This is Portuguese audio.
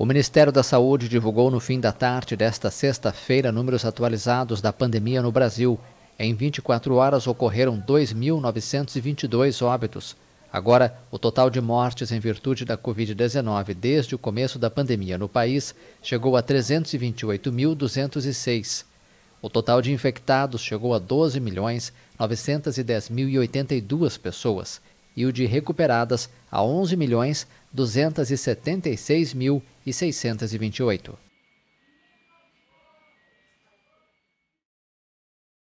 O Ministério da Saúde divulgou no fim da tarde desta sexta-feira números atualizados da pandemia no Brasil. Em 24 horas ocorreram 2.922 óbitos. Agora, o total de mortes em virtude da Covid-19 desde o começo da pandemia no país chegou a 328.206. O total de infectados chegou a 12.910.082 pessoas e o de recuperadas a 11.276.628.